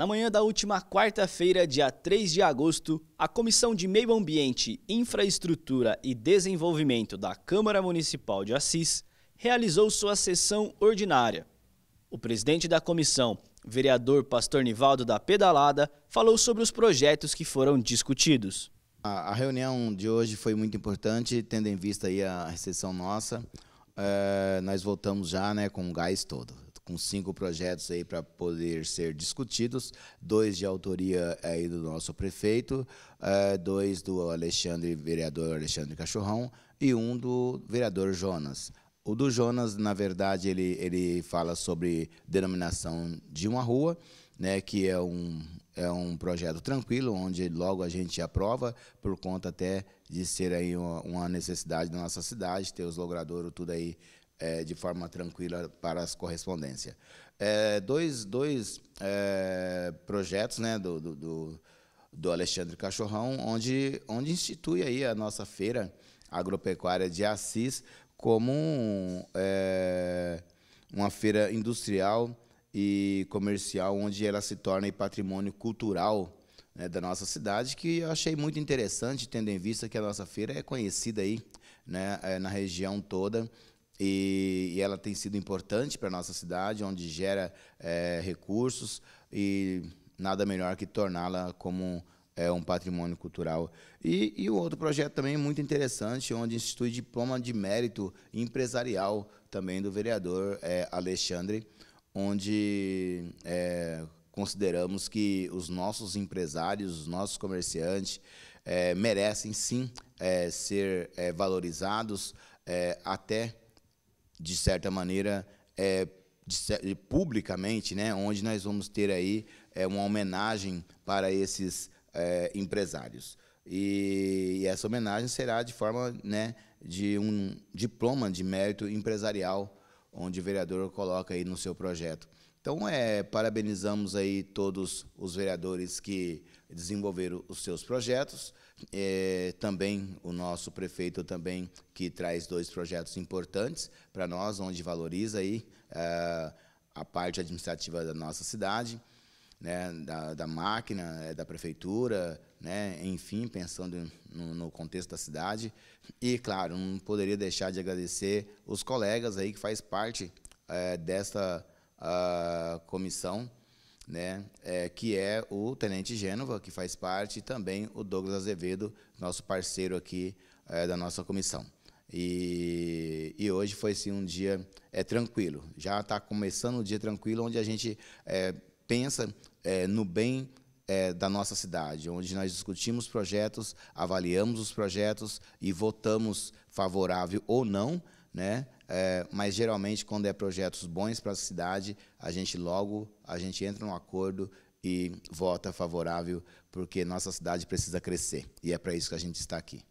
Na manhã da última quarta-feira, dia 3 de agosto, a Comissão de Meio Ambiente, Infraestrutura e Desenvolvimento da Câmara Municipal de Assis realizou sua sessão ordinária. O presidente da comissão, vereador Pastor Nivaldo da Pedalada, falou sobre os projetos que foram discutidos. A reunião de hoje foi muito importante, tendo em vista a recessão nossa. É, nós voltamos já né, com o gás todo com cinco projetos aí para poder ser discutidos, dois de autoria aí do nosso prefeito, eh, dois do Alexandre, vereador Alexandre Cachorrão, e um do vereador Jonas. O do Jonas, na verdade, ele, ele fala sobre denominação de uma rua, né, que é um, é um projeto tranquilo, onde logo a gente aprova, por conta até de ser aí uma, uma necessidade da nossa cidade, ter os logradouros tudo aí é, de forma tranquila para as correspondências. É, dois dois é, projetos né, do, do, do, Alexandre Cachorrão, onde, onde institui aí a nossa feira agropecuária de Assis como um, é, uma feira industrial e comercial, onde ela se torna patrimônio cultural né, da nossa cidade, que eu achei muito interessante, tendo em vista que a nossa feira é conhecida aí, né, é, na região toda, e, e ela tem sido importante para a nossa cidade, onde gera é, recursos e nada melhor que torná-la como é, um patrimônio cultural. E, e outro projeto também muito interessante, onde institui diploma de mérito empresarial também do vereador é, Alexandre, onde é, consideramos que os nossos empresários, os nossos comerciantes, é, merecem sim é, ser é, valorizados é, até de certa maneira, é, de, publicamente, né, onde nós vamos ter aí é, uma homenagem para esses é, empresários. E, e, essa homenagem será de forma né, de um diploma de mérito empresarial, onde o vereador coloca aí no seu projeto. Então, é, parabenizamos aí todos os vereadores que desenvolveram os seus projetos. É, também o nosso prefeito também que traz dois projetos importantes para nós, onde valoriza aí é, a parte administrativa da nossa cidade, né, da, da máquina, é, da prefeitura, né, enfim, pensando no, no, contexto da cidade. E, claro, não poderia deixar de agradecer os colegas aí que faz parte é, desta... Uh, comissão, né, é, que é o Tenente Gênova, que faz parte, e também o Douglas Azevedo, nosso parceiro aqui é, da nossa comissão. E, e, hoje foi sim um dia é, tranquilo. Já está começando um dia tranquilo, onde a gente é, pensa é, no bem é, da nossa cidade, onde nós discutimos projetos, avaliamos os projetos e votamos favorável ou não né? É, mas geralmente quando é projetos bons para a cidade, a gente logo a gente entra num acordo e vota favorável porque nossa cidade precisa crescer e é para isso que a gente está aqui.